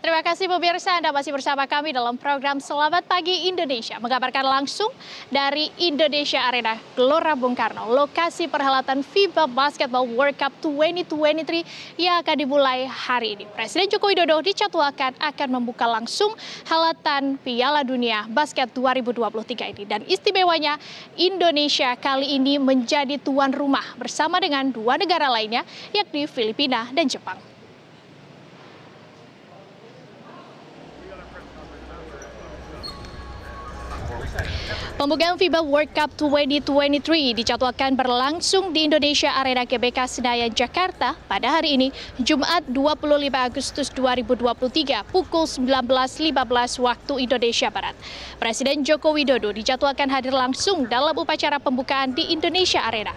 Terima kasih pemirsa Anda masih bersama kami dalam program Selamat Pagi Indonesia. Mengabarkan langsung dari Indonesia Arena Gelora Bung Karno, lokasi perhelatan FIBA Basketball World Cup 2023 yang akan dimulai hari ini. Presiden Joko Widodo dicatwalkan akan membuka langsung helatan Piala Dunia Basket 2023 ini. Dan istimewanya Indonesia kali ini menjadi tuan rumah bersama dengan dua negara lainnya yakni Filipina dan Jepang. Pembukaan FIBA World Cup 2023 dijadwalkan berlangsung di Indonesia Arena GBK Senayan, Jakarta pada hari ini, Jumat 25 Agustus 2023 pukul 19.15 waktu Indonesia Barat. Presiden Joko Widodo dijadwalkan hadir langsung dalam upacara pembukaan di Indonesia Arena.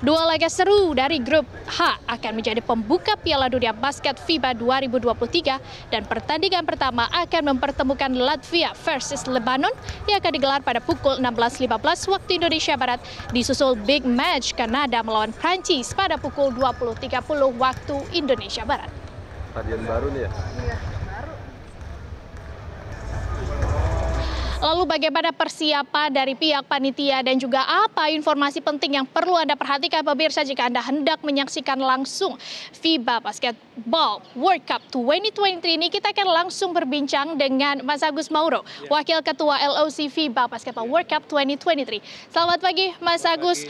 Dua laga seru dari grup H akan menjadi pembuka Piala Dunia Basket FIBA 2023 dan pertandingan pertama akan mempertemukan Latvia versus Lebanon yang akan digelar pada pukul 16.15 waktu Indonesia Barat disusul big match Kanada melawan Prancis pada pukul 20.30 waktu Indonesia Barat. Stadion baru nih ya? Iya. Lalu bagaimana persiapan dari pihak panitia dan juga apa informasi penting yang perlu Anda perhatikan pemirsa jika Anda hendak menyaksikan langsung FIBA Basketball World Cup 2023 ini kita akan langsung berbincang dengan Mas Agus Mauro, ya. Wakil Ketua LOC FIBA Basketball World Cup 2023. Selamat pagi Mas Selamat Agus.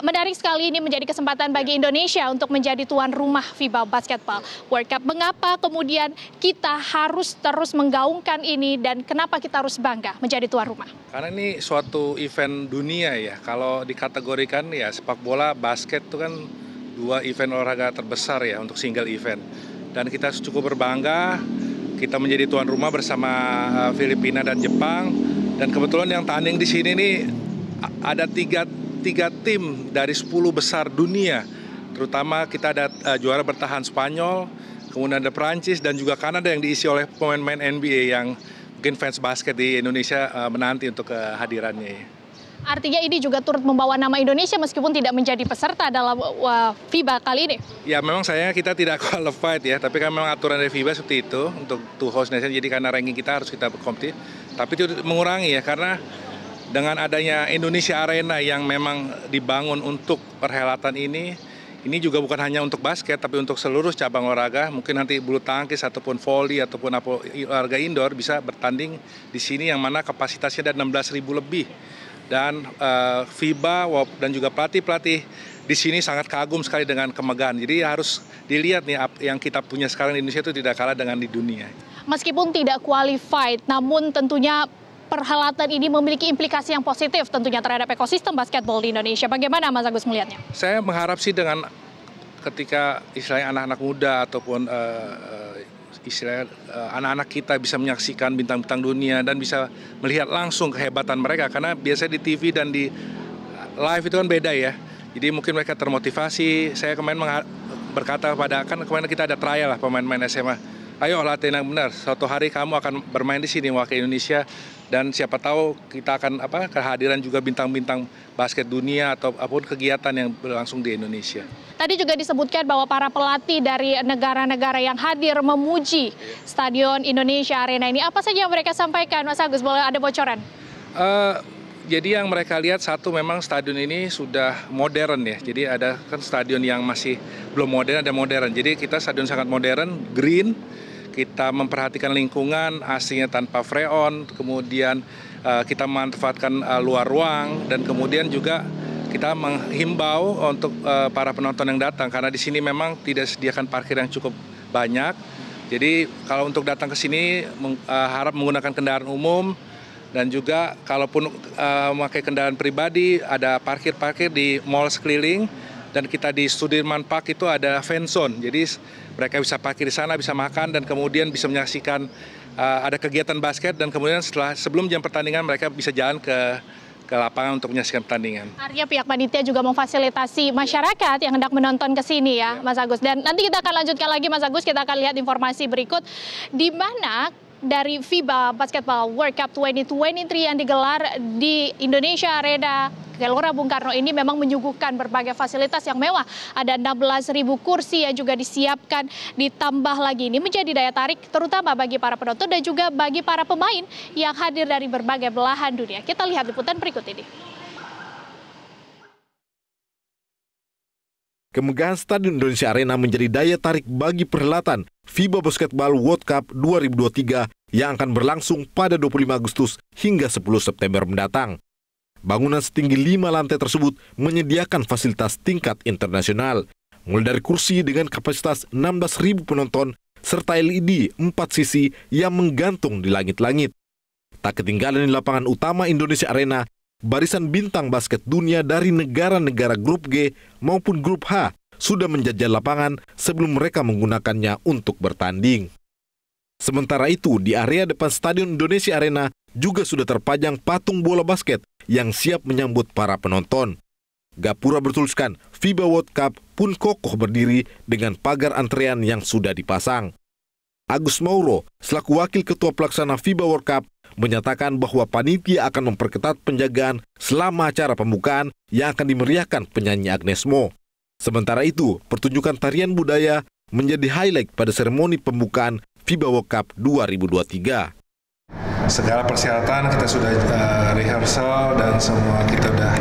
menarik sekali ini menjadi kesempatan bagi ya. Indonesia untuk menjadi tuan rumah FIBA Basketball ya. World Cup. Mengapa kemudian kita harus terus menggaungkan ini dan kenapa kita harus bangga menjadi tuan rumah? Karena ini suatu event dunia ya. Kalau dikategorikan ya sepak bola, basket itu kan dua event olahraga terbesar ya untuk single event. Dan kita cukup berbangga kita menjadi tuan rumah bersama eh, Filipina dan Jepang. Dan kebetulan yang tanding di sini ini ada tiga, tiga tim dari sepuluh besar dunia. Terutama kita ada uh, juara bertahan Spanyol, kemudian ada Perancis dan juga Kanada yang diisi oleh pemain-pemain NBA yang mungkin fans basket di Indonesia eh, menanti untuk kehadirannya. Ya. Artinya ini juga turut membawa nama Indonesia meskipun tidak menjadi peserta dalam eh, FIBA kali ini. Ya memang sayangnya kita tidak qualified ya, tapi kan memang aturan dari FIBA seperti itu untuk to host nation. Jadi karena ranking kita harus kita berkompetisi, tapi itu mengurangi ya karena dengan adanya Indonesia Arena yang memang dibangun untuk perhelatan ini, ini juga bukan hanya untuk basket, tapi untuk seluruh cabang olahraga. Mungkin nanti bulu tangkis ataupun volley ataupun apa olahraga indoor bisa bertanding di sini yang mana kapasitasnya ada ribu lebih. Dan uh, FIBA dan juga pelatih-pelatih di sini sangat kagum sekali dengan kemegahan. Jadi harus dilihat nih yang kita punya sekarang di Indonesia itu tidak kalah dengan di dunia. Meskipun tidak qualified, namun tentunya perhelatan ini memiliki implikasi yang positif tentunya terhadap ekosistem basketbol di Indonesia. Bagaimana Mas Agus melihatnya? Saya mengharap sih dengan ketika istilahnya anak-anak muda ataupun uh, istilahnya anak eh, anak-anak kita bisa menyaksikan bintang-bintang dunia dan bisa melihat langsung kehebatan mereka karena biasanya di TV dan di live itu kan beda ya. Jadi mungkin mereka termotivasi. Saya kemarin berkata kepada kan kemarin kita ada trial lah pemain-pemain SMA ayo latihan yang benar. Suatu hari kamu akan bermain di sini wakil Indonesia dan siapa tahu kita akan apa kehadiran juga bintang-bintang basket dunia atau apapun kegiatan yang berlangsung di Indonesia. Tadi juga disebutkan bahwa para pelatih dari negara-negara yang hadir memuji Stadion Indonesia Arena ini. Apa saja yang mereka sampaikan, Mas Agus? Boleh ada bocoran? Uh, jadi yang mereka lihat satu memang stadion ini sudah modern ya. Jadi ada kan stadion yang masih belum modern ada modern. Jadi kita stadion sangat modern, green, kita memperhatikan lingkungan, aslinya tanpa freon, kemudian uh, kita memanfaatkan uh, luar ruang, dan kemudian juga kita menghimbau untuk uh, para penonton yang datang karena di sini memang tidak sediakan parkir yang cukup banyak. Jadi kalau untuk datang ke sini uh, harap menggunakan kendaraan umum dan juga kalaupun uh, memakai kendaraan pribadi ada parkir-parkir di mall sekeliling dan kita di Sudirman Park itu ada zone. Jadi mereka bisa parkir di sana, bisa makan dan kemudian bisa menyaksikan uh, ada kegiatan basket dan kemudian setelah sebelum jam pertandingan mereka bisa jalan ke ke lapangan untuk menyaksikan pertandingan. Artinya pihak panitia juga memfasilitasi masyarakat yang hendak menonton ke sini ya, ya, Mas Agus. Dan nanti kita akan lanjutkan lagi Mas Agus, kita akan lihat informasi berikut di mana dari FIBA Basketball World Cup 2023 yang digelar di Indonesia Arena Gelora Bung Karno ini memang menyuguhkan berbagai fasilitas yang mewah. Ada 16.000 kursi yang juga disiapkan, ditambah lagi ini menjadi daya tarik terutama bagi para penonton dan juga bagi para pemain yang hadir dari berbagai belahan dunia. Kita lihat liputan berikut ini. Kemegahan Stadion Indonesia Arena menjadi daya tarik bagi perhelatan FIBA Basketball World Cup 2023 yang akan berlangsung pada 25 Agustus hingga 10 September mendatang. Bangunan setinggi lima lantai tersebut menyediakan fasilitas tingkat internasional, mulai dari kursi dengan kapasitas 16.000 penonton serta LED 4 sisi yang menggantung di langit-langit. Tak ketinggalan di lapangan utama Indonesia Arena Barisan bintang basket dunia dari negara-negara grup G maupun grup H sudah menjajal lapangan sebelum mereka menggunakannya untuk bertanding. Sementara itu, di area depan Stadion Indonesia Arena juga sudah terpajang patung bola basket yang siap menyambut para penonton. Gapura bertuliskan FIBA World Cup pun kokoh berdiri dengan pagar antrean yang sudah dipasang. Agus Mauro, selaku wakil ketua pelaksana FIBA World Cup, menyatakan bahwa panitia akan memperketat penjagaan selama acara pembukaan yang akan dimeriahkan penyanyi Agnes Mo. Sementara itu, pertunjukan tarian budaya menjadi highlight pada seremoni pembukaan FIBA World Cup 2023. Segala persyaratan kita sudah uh, rehearsal dan semua kita sudah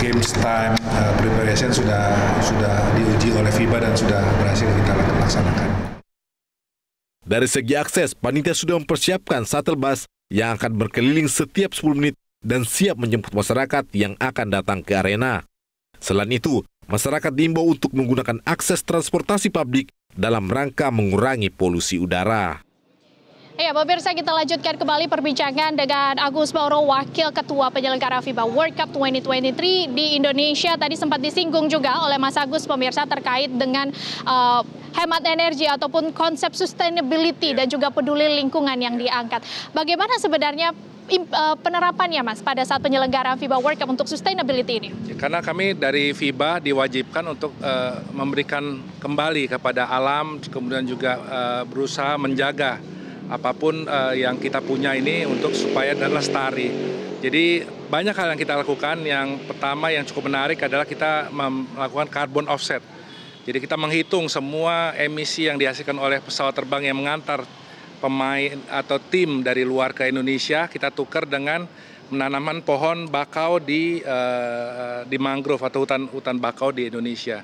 games time uh, preparation sudah sudah diuji oleh FIBA dan sudah berhasil kita laksanakan. Dari segi akses, panitia sudah mempersiapkan shuttle bus yang akan berkeliling setiap 10 menit dan siap menjemput masyarakat yang akan datang ke arena. Selain itu, masyarakat diimbau untuk menggunakan akses transportasi publik dalam rangka mengurangi polusi udara. Ya, pemirsa kita lanjutkan kembali perbincangan dengan Agus Mauro, Wakil Ketua Penyelenggara FIBA World Cup 2023 di Indonesia. Tadi sempat disinggung juga oleh Mas Agus, pemirsa, terkait dengan uh, hemat energi ataupun konsep sustainability yeah. dan iya. juga peduli lingkungan yang yeah. diangkat. Bagaimana sebenarnya e, penerapannya Mas pada saat penyelenggaraan FIBA World Cup untuk sustainability ini? Ya, karena kami dari FIBA diwajibkan untuk uh, memberikan kembali kepada alam kemudian juga uh, berusaha menjaga apapun uh, yang kita punya ini untuk supaya dan lestari. Jadi banyak hal yang kita lakukan yang pertama yang cukup menarik adalah kita melakukan carbon offset jadi kita menghitung semua emisi yang dihasilkan oleh pesawat terbang yang mengantar pemain atau tim dari luar ke Indonesia, kita tukar dengan menanaman pohon bakau di uh, di mangrove atau hutan hutan bakau di Indonesia.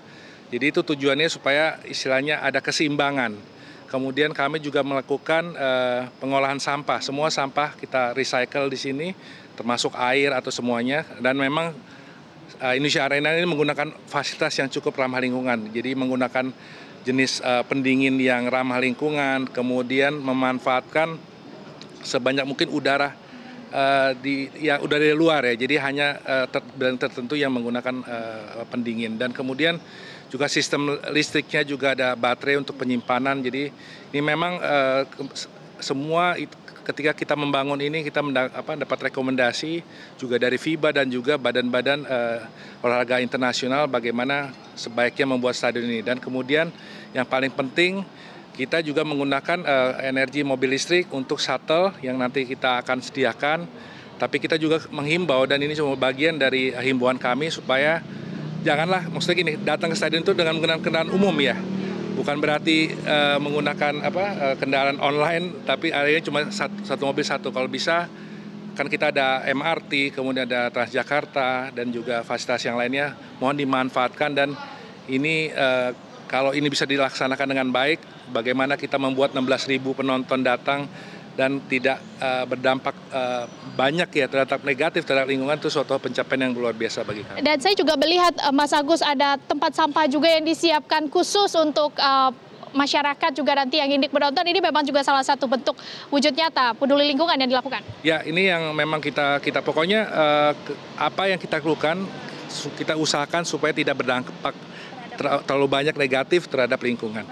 Jadi itu tujuannya supaya istilahnya ada keseimbangan. Kemudian kami juga melakukan uh, pengolahan sampah. Semua sampah kita recycle di sini, termasuk air atau semuanya. Dan memang uh, Indonesia Arena ini menggunakan fasilitas yang cukup ramah lingkungan. Jadi menggunakan jenis uh, pendingin yang ramah lingkungan, kemudian memanfaatkan sebanyak mungkin udara uh, di ya udara dari luar ya. Jadi hanya uh, ter, tertentu yang menggunakan uh, pendingin dan kemudian juga sistem listriknya juga ada baterai untuk penyimpanan. Jadi ini memang uh, semua itu ketika kita membangun ini kita apa, dapat rekomendasi juga dari FIBA dan juga badan-badan uh, olahraga internasional bagaimana sebaiknya membuat stadion ini. Dan kemudian yang paling penting kita juga menggunakan uh, energi mobil listrik untuk shuttle yang nanti kita akan sediakan. Tapi kita juga menghimbau dan ini cuma bagian dari himbauan kami supaya janganlah maksudnya gini datang ke stadion itu dengan menggunakan kendaraan umum ya bukan berarti uh, menggunakan apa uh, kendaraan online tapi akhirnya cuma satu, satu mobil satu kalau bisa kan kita ada MRT kemudian ada Transjakarta dan juga fasilitas yang lainnya mohon dimanfaatkan dan ini uh, kalau ini bisa dilaksanakan dengan baik bagaimana kita membuat 16.000 penonton datang dan tidak uh, berdampak uh, banyak ya terhadap negatif terhadap lingkungan itu suatu pencapaian yang luar biasa bagi kami. Dan saya juga melihat uh, Mas Agus ada tempat sampah juga yang disiapkan khusus untuk uh, masyarakat juga nanti yang indik menonton ini memang juga salah satu bentuk wujud nyata peduli lingkungan yang dilakukan. Ya, ini yang memang kita kita pokoknya uh, apa yang kita lakukan kita usahakan supaya tidak berdampak terlalu banyak negatif terhadap lingkungan.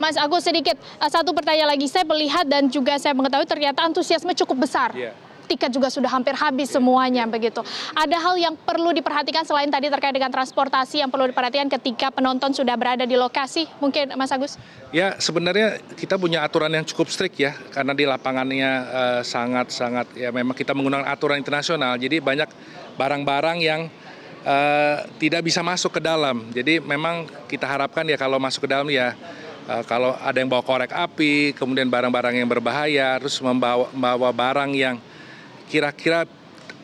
Mas Agus sedikit eh, satu pertanyaan lagi saya melihat dan juga saya mengetahui ternyata antusiasme cukup besar. Yeah tiket juga sudah hampir habis iya. semuanya iya. begitu. Ada hal yang perlu diperhatikan selain tadi terkait dengan transportasi yang perlu diperhatikan ketika penonton sudah berada di lokasi mungkin Mas Agus? Ya sebenarnya kita punya aturan yang cukup strict ya karena di lapangannya eh, sangat-sangat eh, ya memang kita menggunakan aturan internasional jadi banyak barang-barang yang Eh, tidak bisa masuk ke dalam. Jadi memang kita harapkan ya kalau masuk ke dalam ya uh, kalau ada yang bawa korek api, kemudian barang-barang yang berbahaya, terus membawa, membawa barang yang kira-kira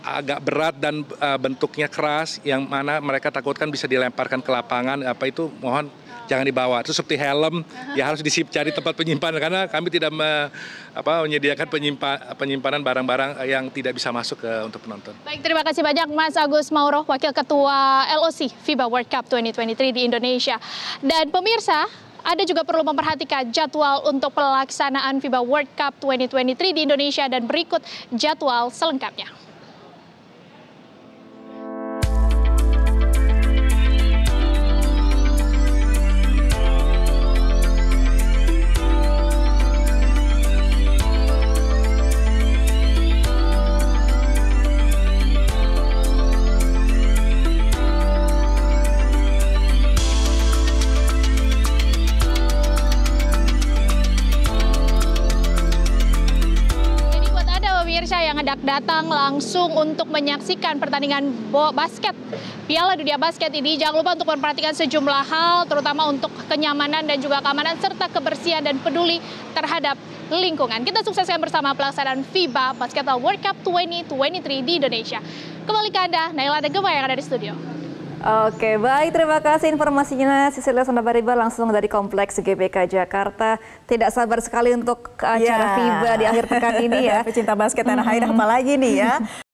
agak berat dan uh, bentuknya keras, yang mana mereka takutkan bisa dilemparkan ke lapangan, apa itu mohon jangan dibawa. Terus seperti helm ya harus disip cari tempat penyimpanan karena kami tidak me, apa, menyediakan penyimpan, penyimpanan barang-barang eh, yang tidak bisa masuk ke untuk penonton. Baik, terima kasih banyak Mas Agus Mauro, Wakil Ketua LOC FIBA World Cup 2023 di Indonesia. Dan pemirsa, ada juga perlu memperhatikan jadwal untuk pelaksanaan FIBA World Cup 2023 di Indonesia dan berikut jadwal selengkapnya. datang langsung untuk menyaksikan pertandingan basket Piala Dunia Basket ini, jangan lupa untuk memperhatikan sejumlah hal, terutama untuk kenyamanan dan juga keamanan, serta kebersihan dan peduli terhadap lingkungan. Kita sukseskan bersama pelaksanaan FIBA Basketball World Cup 2023 di Indonesia. Kembali ke Anda, Naila dan Gemma yang ada di studio. Oke, baik. Terima kasih informasinya Sisilia Sondabariba langsung dari Kompleks GBK Jakarta. Tidak sabar sekali untuk acara FIBA di akhir pekan ini ya. Pecinta basket tanah air apalagi nih ya.